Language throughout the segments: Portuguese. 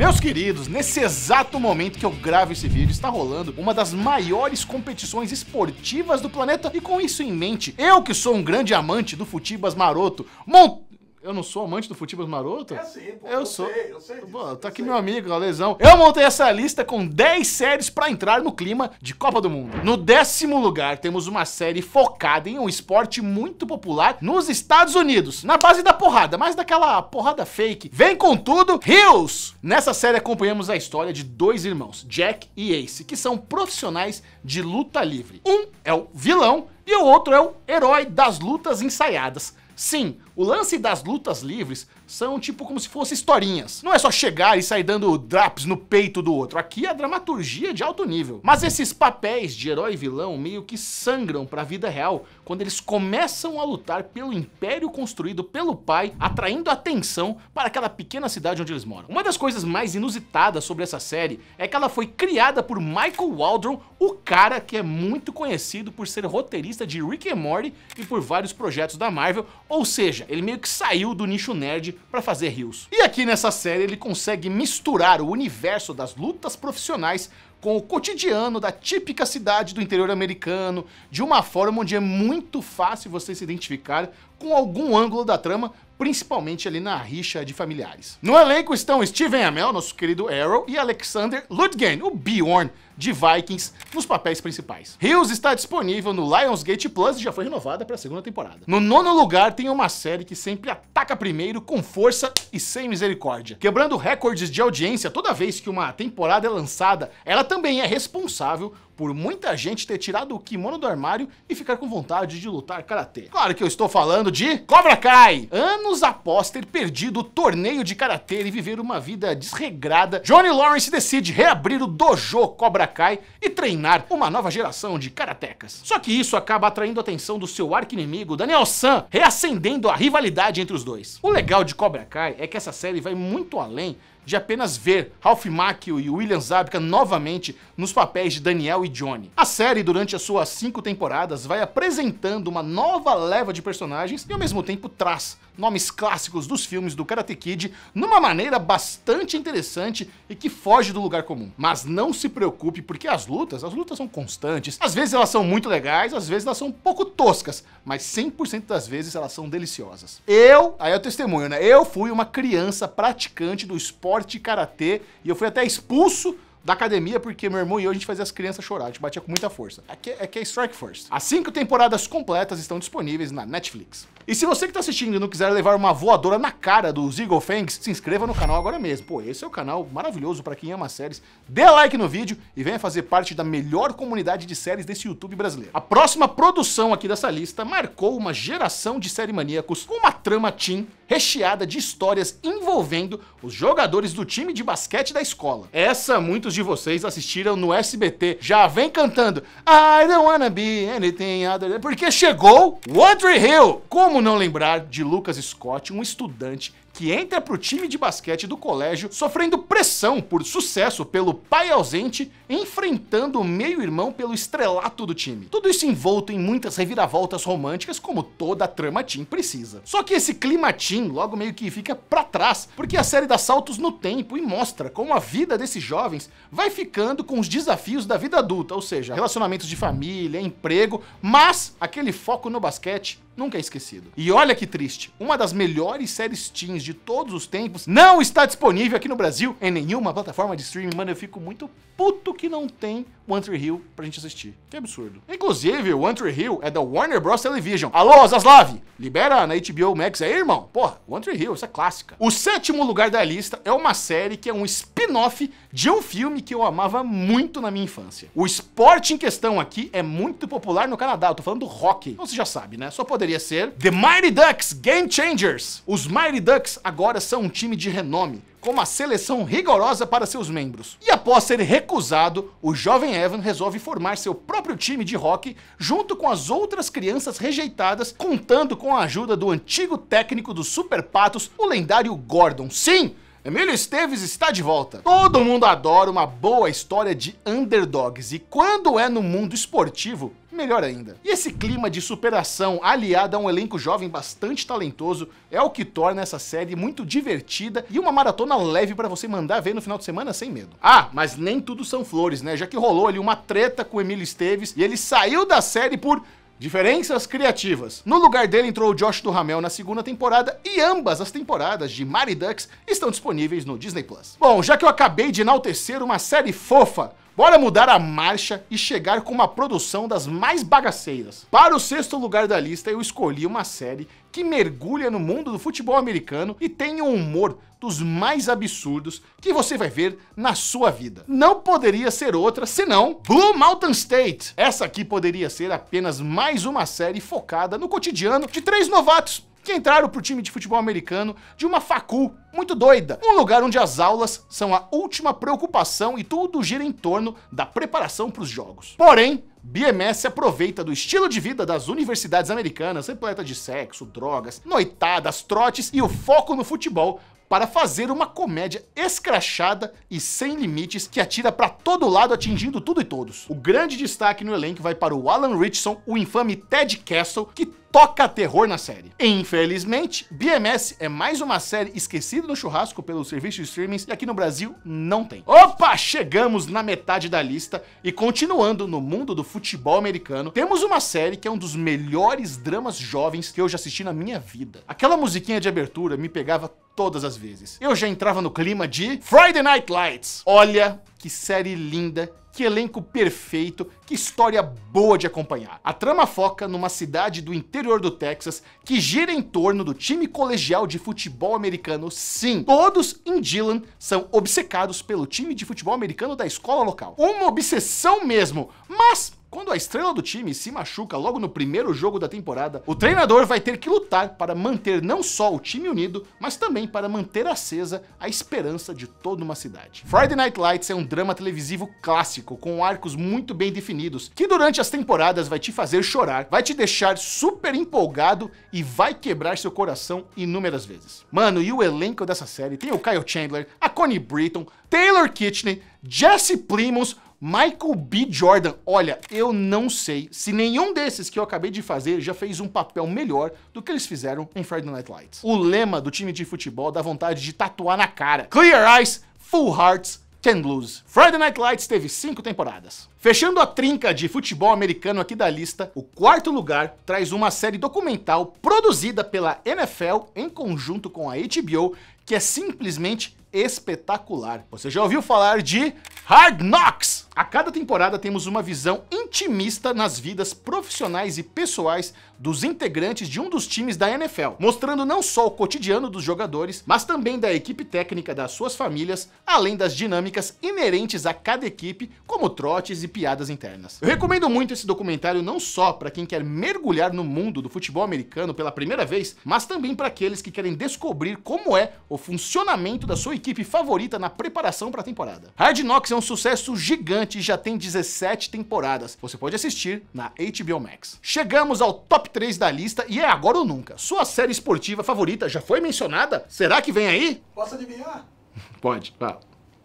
Meus queridos, nesse exato momento que eu gravo esse vídeo, está rolando uma das maiores competições esportivas do planeta e com isso em mente, eu que sou um grande amante do futibas maroto, montei eu não sou amante do futebol maroto? É sim, pô. Eu, eu sou. Sei, eu sei disso, pô, tá aqui sei. meu amigo, a lesão. Eu montei essa lista com 10 séries para entrar no clima de Copa do Mundo. No décimo lugar, temos uma série focada em um esporte muito popular nos Estados Unidos. Na base da porrada, mas daquela porrada fake. Vem com tudo, Hills! Nessa série acompanhamos a história de dois irmãos, Jack e Ace, que são profissionais de luta livre. Um é o vilão e o outro é o herói das lutas ensaiadas. Sim, o lance das lutas livres são tipo como se fossem historinhas. Não é só chegar e sair dando drops no peito do outro. Aqui é a dramaturgia de alto nível. Mas esses papéis de herói e vilão meio que sangram para a vida real quando eles começam a lutar pelo império construído pelo pai, atraindo atenção para aquela pequena cidade onde eles moram. Uma das coisas mais inusitadas sobre essa série é que ela foi criada por Michael Waldron, o cara que é muito conhecido por ser roteirista de Rick and Morty e por vários projetos da Marvel, ou seja, seja, ele meio que saiu do nicho nerd para fazer rios. E aqui nessa série ele consegue misturar o universo das lutas profissionais com o cotidiano da típica cidade do interior americano, de uma forma onde é muito fácil você se identificar com algum ângulo da trama, principalmente ali na rixa de familiares. No elenco estão Steven Amell, nosso querido Arrow, e Alexander Ludgen, o Bjorn, de Vikings nos papéis principais. Rios está disponível no Lionsgate Plus e já foi renovada para a segunda temporada. No nono lugar tem uma série que sempre ataca primeiro com força e sem misericórdia, quebrando recordes de audiência toda vez que uma temporada é lançada. Ela também é responsável por muita gente ter tirado o kimono do armário e ficar com vontade de lutar karatê. Claro que eu estou falando de Cobra Kai! Anos após ter perdido o torneio de karatê e viver uma vida desregrada, Johnny Lawrence decide reabrir o dojo Cobra Budokai e treinar uma nova geração de karatecas. Só que isso acaba atraindo a atenção do seu arqui-inimigo Daniel-san, reacendendo a rivalidade entre os dois. O legal de Cobra Kai é que essa série vai muito além de apenas ver Ralph Macchio e William Zabka novamente nos papéis de Daniel e Johnny. A série, durante as suas cinco temporadas, vai apresentando uma nova leva de personagens e ao mesmo tempo traz nomes clássicos dos filmes do Karate Kid numa maneira bastante interessante e que foge do lugar comum. Mas não se preocupe, porque as lutas, as lutas são constantes. Às vezes elas são muito legais, às vezes elas são um pouco toscas, mas 100% das vezes elas são deliciosas. Eu, aí é o testemunho, né? Eu fui uma criança praticante do esporte karatê e eu fui até expulso da academia, porque meu irmão e eu a gente fazia as crianças chorar, a gente batia com muita força. Aqui é, aqui é Strike First. As cinco temporadas completas estão disponíveis na Netflix. E se você que está assistindo e não quiser levar uma voadora na cara dos Eagle Fangs, se inscreva no canal agora mesmo. Pô, esse é o canal maravilhoso para quem ama séries. Dê like no vídeo e venha fazer parte da melhor comunidade de séries desse YouTube brasileiro. A próxima produção aqui dessa lista marcou uma geração de série maníacos com uma trama teen recheada de histórias envolvendo os jogadores do time de basquete da escola. Essa muitos de vocês assistiram no SBT. Já vem cantando I don't wanna be anything other than... Porque chegou Audrey Hill como não lembrar de Lucas Scott, um estudante que entra para o time de basquete do colégio, sofrendo pressão por sucesso pelo pai ausente, enfrentando o meio-irmão pelo estrelato do time. Tudo isso envolto em muitas reviravoltas românticas, como toda a trama teen precisa. Só que esse clima Team logo meio que fica para trás, porque a série dá saltos no tempo e mostra como a vida desses jovens vai ficando com os desafios da vida adulta, ou seja, relacionamentos de família, emprego, mas aquele foco no basquete nunca é esquecido. E olha que triste, uma das melhores séries teens de de todos os tempos, não está disponível aqui no Brasil em nenhuma plataforma de streaming. Mano, eu fico muito puto que não tem One Tree Hill pra gente assistir. Que absurdo. Inclusive, One Tree Hill é da Warner Bros. Television. Alô, Zaslav! Libera na HBO Max aí, irmão. Porra, One Tree Hill, isso é clássica. O sétimo lugar da lista é uma série que é um spin-off de um filme que eu amava muito na minha infância. O esporte em questão aqui é muito popular no Canadá. Eu tô falando do hockey. Então você já sabe, né? Só poderia ser The Mighty Ducks Game Changers. Os Mighty Ducks agora são um time de renome, com uma seleção rigorosa para seus membros. E após ser recusado, o jovem Evan resolve formar seu próprio time de rock junto com as outras crianças rejeitadas, contando com a ajuda do antigo técnico dos Super Patos, o lendário Gordon. Sim, Emílio Esteves está de volta. Todo mundo adora uma boa história de underdogs e quando é no mundo esportivo, melhor ainda. E esse clima de superação aliado a um elenco jovem bastante talentoso é o que torna essa série muito divertida e uma maratona leve para você mandar ver no final de semana sem medo. Ah, mas nem tudo são flores, né? Já que rolou ali uma treta com o Emílio Esteves e ele saiu da série por Diferenças criativas. No lugar dele entrou o Josh Duhamel na segunda temporada e ambas as temporadas de Mary Ducks estão disponíveis no Disney Plus. Bom, já que eu acabei de enaltecer uma série fofa, Bora mudar a marcha e chegar com uma produção das mais bagaceiras. Para o sexto lugar da lista, eu escolhi uma série que mergulha no mundo do futebol americano e tem um humor dos mais absurdos que você vai ver na sua vida. Não poderia ser outra senão Blue Mountain State. Essa aqui poderia ser apenas mais uma série focada no cotidiano de três novatos que entraram pro time de futebol americano de uma facul muito doida. Um lugar onde as aulas são a última preocupação e tudo gira em torno da preparação para os jogos. Porém, BMS aproveita do estilo de vida das universidades americanas, repleta de sexo, drogas, noitadas, trotes e o foco no futebol para fazer uma comédia escrachada e sem limites que atira para todo lado atingindo tudo e todos. O grande destaque no elenco vai para o Alan Richson, o infame Ted Castle, que toca terror na série. infelizmente, BMS é mais uma série esquecida no churrasco pelo serviço de streamings e aqui no Brasil não tem. Opa, chegamos na metade da lista e continuando no mundo do futebol americano, temos uma série que é um dos melhores dramas jovens que eu já assisti na minha vida. Aquela musiquinha de abertura me pegava todas as vezes. Eu já entrava no clima de Friday Night Lights. Olha que série linda que elenco perfeito, que história boa de acompanhar. A trama foca numa cidade do interior do Texas que gira em torno do time colegial de futebol americano, sim. Todos em Dillon são obcecados pelo time de futebol americano da escola local. Uma obsessão mesmo, mas quando a estrela do time se machuca logo no primeiro jogo da temporada, o treinador vai ter que lutar para manter não só o time unido, mas também para manter acesa a esperança de toda uma cidade. Friday Night Lights é um drama televisivo clássico, com arcos muito bem definidos, que durante as temporadas vai te fazer chorar, vai te deixar super empolgado e vai quebrar seu coração inúmeras vezes. Mano, e o elenco dessa série tem o Kyle Chandler, a Connie Britton, Taylor Kitchen, Jesse Plimons, Michael B. Jordan, olha, eu não sei se nenhum desses que eu acabei de fazer já fez um papel melhor do que eles fizeram em Friday Night Lights. O lema do time de futebol dá vontade de tatuar na cara. Clear Eyes, Full Hearts, Can Lose. Friday Night Lights teve cinco temporadas. Fechando a trinca de futebol americano aqui da lista, o quarto lugar traz uma série documental produzida pela NFL em conjunto com a HBO, que é simplesmente espetacular. Você já ouviu falar de Hard Knocks? A cada temporada temos uma visão intimista nas vidas profissionais e pessoais dos integrantes de um dos times da NFL, mostrando não só o cotidiano dos jogadores, mas também da equipe técnica das suas famílias, além das dinâmicas inerentes a cada equipe, como trotes e piadas internas. Eu recomendo muito esse documentário não só para quem quer mergulhar no mundo do futebol americano pela primeira vez, mas também para aqueles que querem descobrir como é o funcionamento da sua equipe favorita na preparação para a temporada. Hard Knocks é um sucesso gigante e já tem 17 temporadas. Você pode assistir na HBO Max. Chegamos ao top 3 da lista e é agora ou nunca. Sua série esportiva favorita já foi mencionada? Será que vem aí? Posso adivinhar? pode, vá.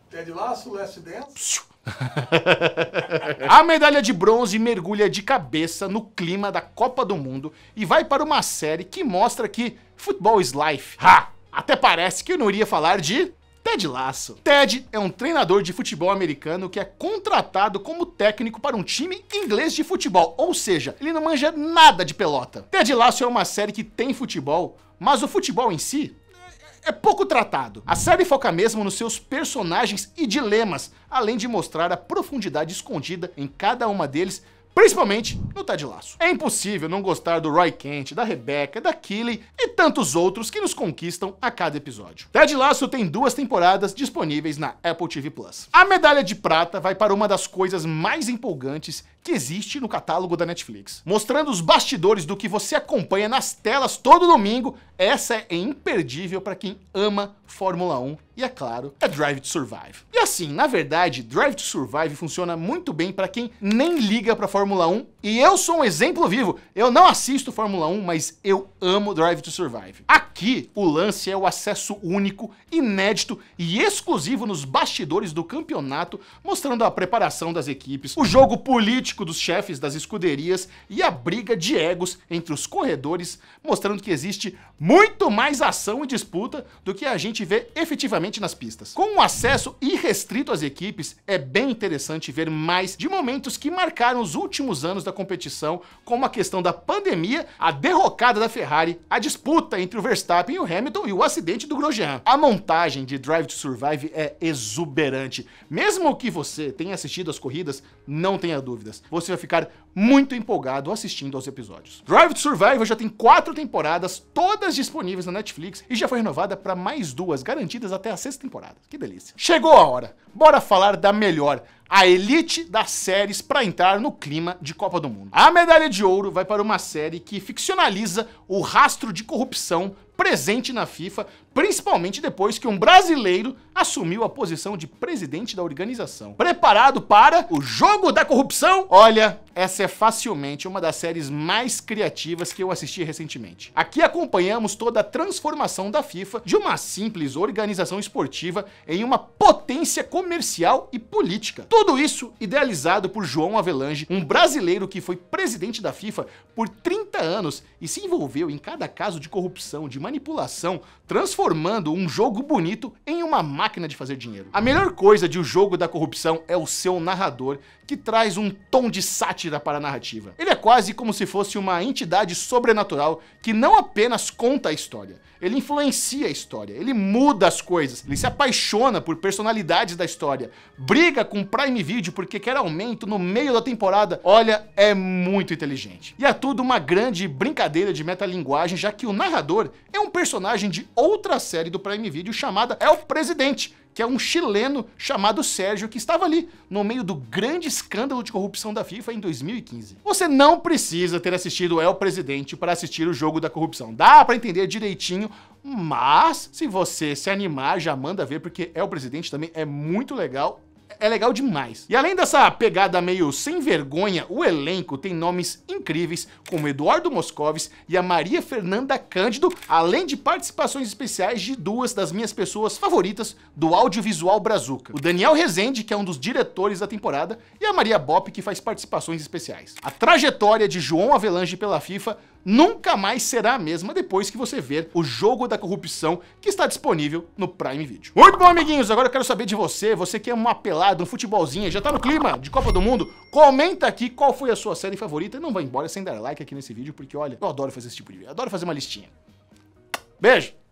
Ted Lasso, Last Dance. a medalha de bronze mergulha de cabeça no clima da Copa do Mundo e vai para uma série que mostra que futebol is life. Ha! Até parece que eu não iria falar de Ted Lasso. Ted é um treinador de futebol americano que é contratado como técnico para um time inglês de futebol, ou seja, ele não manja nada de pelota. Ted Lasso é uma série que tem futebol, mas o futebol em si é pouco tratado. A série foca mesmo nos seus personagens e dilemas, além de mostrar a profundidade escondida em cada uma deles principalmente no Ted Lasso. É impossível não gostar do Roy Kent, da Rebecca, da Killy e tantos outros que nos conquistam a cada episódio. Ted Lasso tem duas temporadas disponíveis na Apple TV+. A medalha de prata vai para uma das coisas mais empolgantes que existe no catálogo da Netflix, mostrando os bastidores do que você acompanha nas telas todo domingo essa é imperdível para quem ama Fórmula 1 e, é claro, é Drive to Survive. E assim, na verdade, Drive to Survive funciona muito bem para quem nem liga para Fórmula 1 e eu sou um exemplo vivo. Eu não assisto Fórmula 1, mas eu amo Drive to Survive. Aqui, o lance é o acesso único, inédito e exclusivo nos bastidores do campeonato, mostrando a preparação das equipes, o jogo político dos chefes das escuderias e a briga de egos entre os corredores, mostrando que existe muito mais ação e disputa do que a gente vê efetivamente nas pistas. Com o acesso irrestrito às equipes, é bem interessante ver mais de momentos que marcaram os últimos anos da competição, como a questão da pandemia, a derrocada da Ferrari, a disputa entre o Verstappen e o Hamilton e o acidente do Grosjean. A montagem de Drive to Survive é exuberante. Mesmo que você tenha assistido às corridas não tenha dúvidas. Você vai ficar muito empolgado assistindo aos episódios. Drive to Survival já tem quatro temporadas, todas disponíveis na Netflix e já foi renovada para mais duas, garantidas até a sexta temporada. Que delícia. Chegou a hora. Bora falar da melhor, a elite das séries para entrar no clima de Copa do Mundo. A medalha de ouro vai para uma série que ficcionaliza o rastro de corrupção presente na FIFA, principalmente depois que um brasileiro assumiu a posição de presidente da organização. Preparado para o jogo da corrupção? Olha, essa é facilmente uma das séries mais criativas que eu assisti recentemente. Aqui acompanhamos toda a transformação da FIFA de uma simples organização esportiva em uma potência comercial e política. Tudo isso idealizado por João Avelange, um brasileiro que foi presidente da FIFA por 30 30 anos e se envolveu em cada caso de corrupção, de manipulação, transformando um jogo bonito em uma máquina de fazer dinheiro. A melhor coisa de o jogo da corrupção é o seu narrador, que traz um tom de sátira para a narrativa. Ele é quase como se fosse uma entidade sobrenatural que não apenas conta a história, ele influencia a história, ele muda as coisas, ele se apaixona por personalidades da história, briga com Prime Video porque quer aumento no meio da temporada. Olha, é muito inteligente. E é tudo uma grande brincadeira de metalinguagem, já que o narrador é um personagem de outra série do Prime Video chamada É o Presidente, que é um chileno chamado Sérgio, que estava ali no meio do grande escândalo de corrupção da FIFA em 2015. Você não precisa ter assistido El Presidente para assistir o jogo da corrupção. Dá para entender direitinho mas, se você se animar, já manda ver, porque é o presidente também, é muito legal é legal demais. E além dessa pegada meio sem vergonha, o elenco tem nomes incríveis como Eduardo Moscovis e a Maria Fernanda Cândido, além de participações especiais de duas das minhas pessoas favoritas do audiovisual brazuca. O Daniel Rezende, que é um dos diretores da temporada, e a Maria Bop, que faz participações especiais. A trajetória de João Avelange pela FIFA nunca mais será a mesma depois que você ver o jogo da corrupção que está disponível no Prime Video. Muito bom, amiguinhos, agora eu quero saber de você, você que é uma pelada, um futebolzinho, já tá no clima de Copa do Mundo? Comenta aqui qual foi a sua série favorita, e não vai embora sem dar like aqui nesse vídeo, porque olha, eu adoro fazer esse tipo de vídeo, adoro fazer uma listinha. Beijo!